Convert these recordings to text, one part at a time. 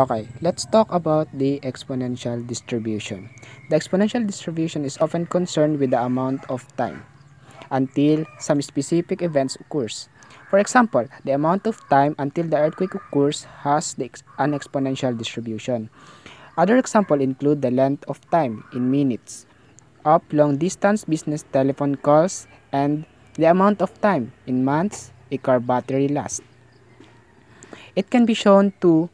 Okay, let's talk about the exponential distribution. The exponential distribution is often concerned with the amount of time until some specific events occurs. For example, the amount of time until the earthquake occurs has an exponential distribution. Other examples include the length of time in minutes of long-distance business telephone calls and the amount of time in months a car battery lasts. It can be shown to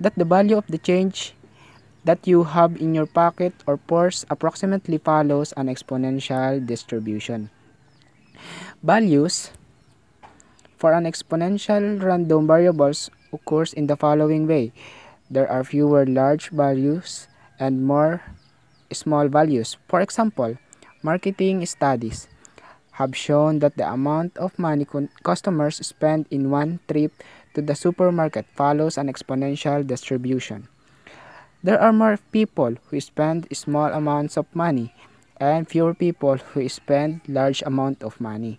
that the value of the change that you have in your pocket or purse approximately follows an exponential distribution. Values for an exponential random variables occurs in the following way. There are fewer large values and more small values. For example, marketing studies have shown that the amount of money customers spend in one trip to the supermarket follows an exponential distribution. There are more people who spend small amounts of money and fewer people who spend large amounts of money.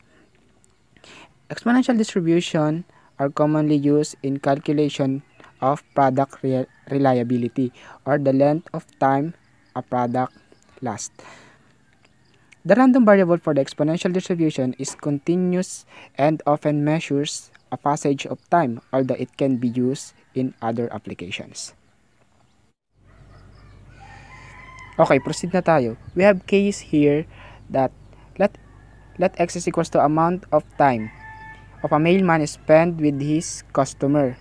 Exponential distribution are commonly used in calculation of product re reliability or the length of time a product lasts. The random variable for the exponential distribution is continuous and often measures a passage of time, although it can be used in other applications. Okay, proceed na tayo. We have case here that let let x is equals to amount of time of a mailman spent with his customer.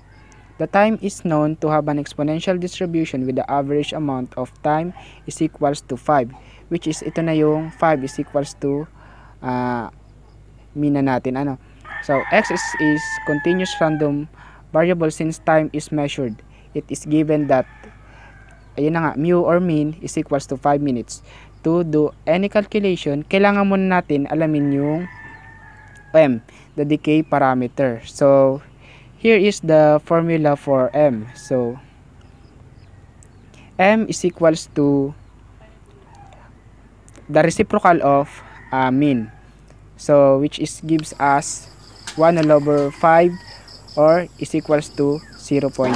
The time is known to have an exponential distribution with the average amount of time is equals to 5 which is ito na yung 5 is equals to uh, mina natin ano So X is, is continuous random variable since time is measured. It is given that ayun na nga, mu or mean is equals to 5 minutes. To do any calculation, kailangan muna natin alamin yung M, the decay parameter. So, here is the formula for M. So, M is equals to the reciprocal of uh, mean. So, which is gives us 1 all over 5 or is equals to 0.2.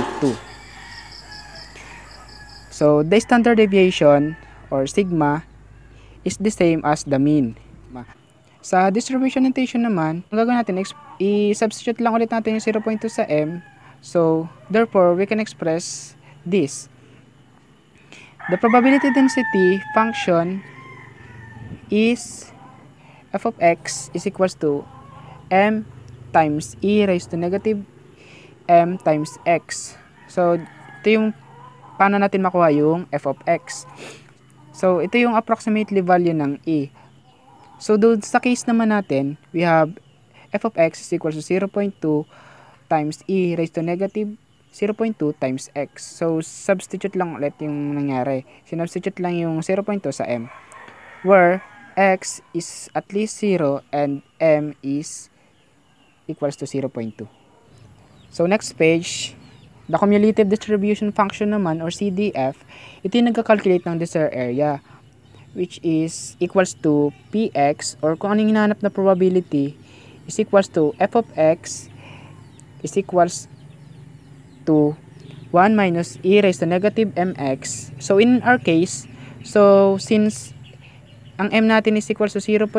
So the standard deviation or sigma is the same as the mean. Sa distribution notation naman, ang gagawin natin, i-substitute lang ulit natin yung 0.2 sa m. So, therefore, we can express this. The probability density function is f of x is equals to m times e raised to negative m times x. So, ito yung paano natin makuha yung f of x. So, ito yung approximately value ng e. So, doon sa case naman natin, we have f of x is equal to 0.2 times e raised to negative 0.2 times x. So, substitute lang ulit yung nangyari. Sinubstitute lang yung 0.2 sa m. Where x is at least 0 and m is equals to 0.2. So next page, the cumulative distribution function naman or CDF, ito yung nagka-calculate ng dessert area which is equals to Px or kung anong hinahanap na probability is equals to f of x is equals to 1 minus e raised to negative mx. So in our case, so since ang m natin is equals to 0.2,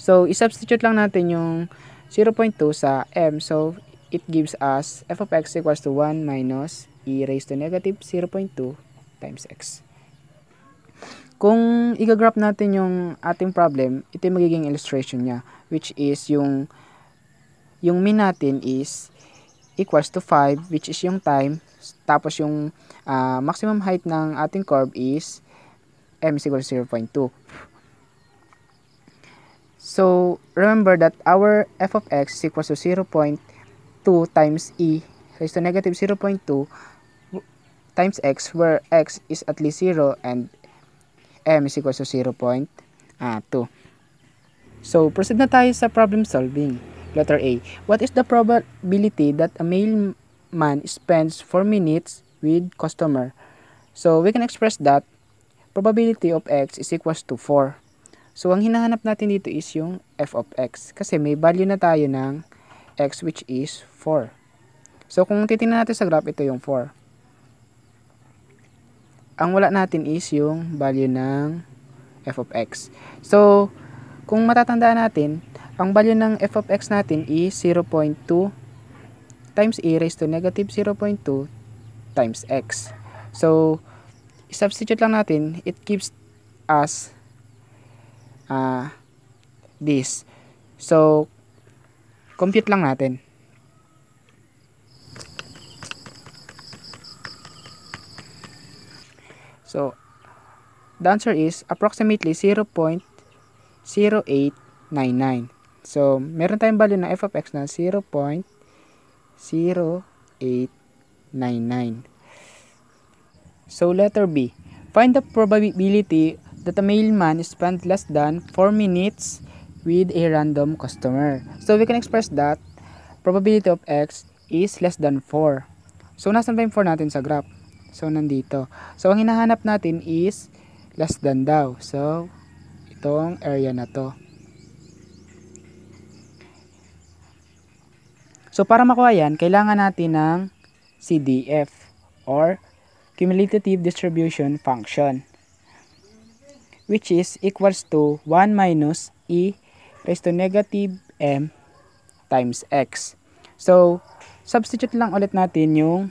So, isubstitute lang natin yung 0.2 sa m. So, it gives us f of x equals to 1 minus e raised to negative 0.2 times x. Kung i-graph natin yung ating problem, ito yung magiging illustration niya, which is yung, yung min natin is equals to 5, which is yung time, tapos yung uh, maximum height ng ating curve is m is equals to 0.2. So, remember that our f of x is equals to 0.2 times e raised to negative 0.2 times x where x is at least 0 and m is equals to 0.2. So, proceed na tayo sa problem solving. Letter A. What is the probability that a mailman spends 4 minutes with customer? So, we can express that probability of x is equals to 4. So, ang hinahanap natin dito is yung f of x. Kasi may value na tayo ng x which is 4. So, kung titingnan natin sa graph, ito yung 4. Ang wala natin is yung value ng f of x. So, kung matatandaan natin, ang value ng f of x natin is 0.2 times e raised to negative 0.2 times x. So, substitute lang natin, it gives us uh, this. So, compute lang natin. So, the answer is approximately 0.0899. So, meron tayong value na f of x na 0.0899. So, letter B. Find the probability that a mailman spent less than 4 minutes with a random customer. So we can express that probability of x is less than 4. So nasan ba yung 4 natin sa graph? So nandito. So ang hinahanap natin is less than daw. So itong area na to. So para makuha yan, kailangan natin ng CDF or Cumulative Distribution Function which is equals to 1 minus e raised to negative m times x. So, substitute lang ulit natin yung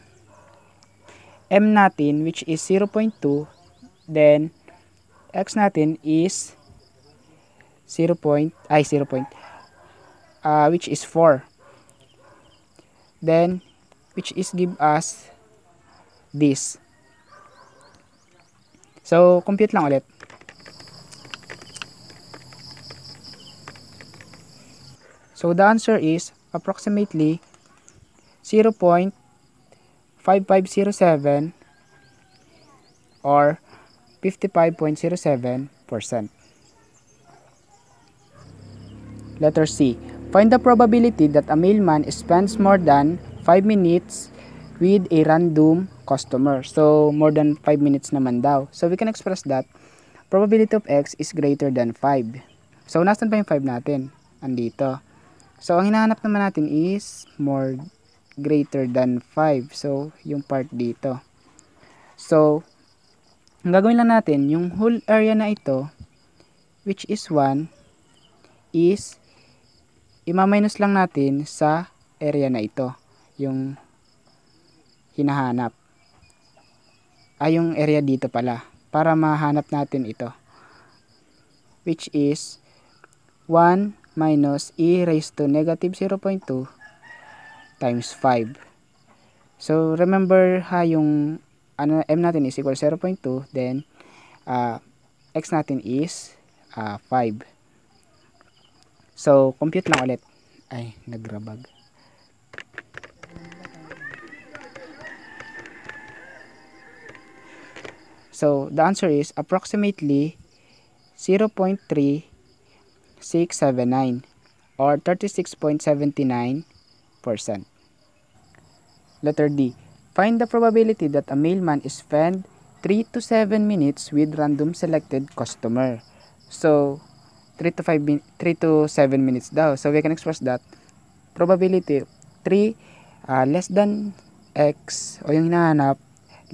m natin which is 0.2 then x natin is 0. Point, ay 0. Point, uh, which is 4. Then which is give us this. So, compute lang ulit. So the answer is approximately 0.5507 or 55.07%. Letter C. Find the probability that a mailman spends more than 5 minutes with a random customer. So, more than 5 minutes naman daw. So, we can express that probability of x is greater than 5. So, nasan pa yung 5 natin? Andito. So, ang hinahanap naman natin is more greater than 5. So, yung part dito. So, ang gagawin lang natin, yung whole area na ito, which is 1, is, imaminus lang natin sa area na ito. Yung hinahanap. Ay, ah, yung area dito pala. Para mahanap natin ito. Which is, 1 minus e raised to negative 0.2 times 5. So, remember ha yung ano, m natin is equal 0.2 then uh, x natin is uh, 5. So, compute lang ulit. Ay, nagrabag. So, the answer is approximately 0.3 679 or 36.79%. Letter D. Find the probability that a mailman is spend 3 to 7 minutes with random selected customer. So, 3 to 5 min 3 to 7 minutes daw. So, we can express that probability 3 uh, less than x o yung hinahanap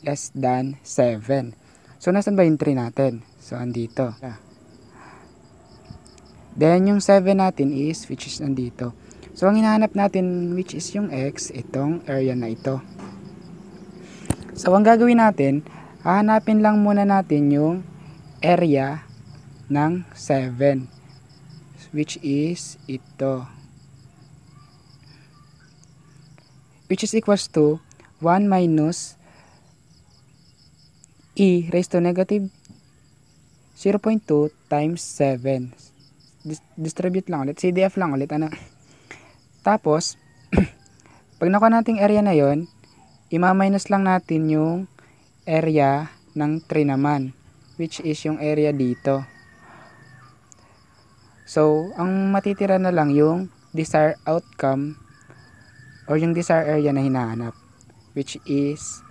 less than 7. So, nasan ba yung 3 natin? So, andito. Yeah. Then, yung 7 natin is, which is nandito. So, ang hinahanap natin, which is yung x, itong area na ito. So, ang gagawin natin, hahanapin lang muna natin yung area ng 7 which is ito which is equals to 1 minus e raised to negative 0.2 times 7 distribute lang ulit, CDF lang ulit, ano. Tapos, pag nakuha nating area na yon ima-minus lang natin yung area ng 3 naman, which is yung area dito. So, ang matitira na lang yung desired outcome or yung desired area na hinahanap, which is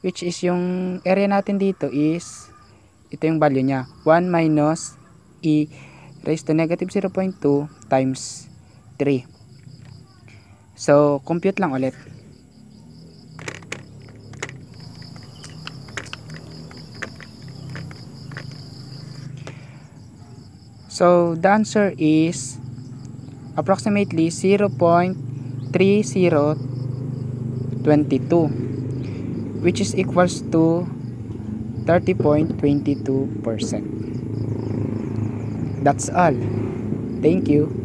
which is yung area natin dito is ito yung value niya 1 minus e raised to negative 0.2 times 3. So, compute lang ulit. So, the answer is approximately 0.3022 which is equals to 30.22%. That's all. Thank you.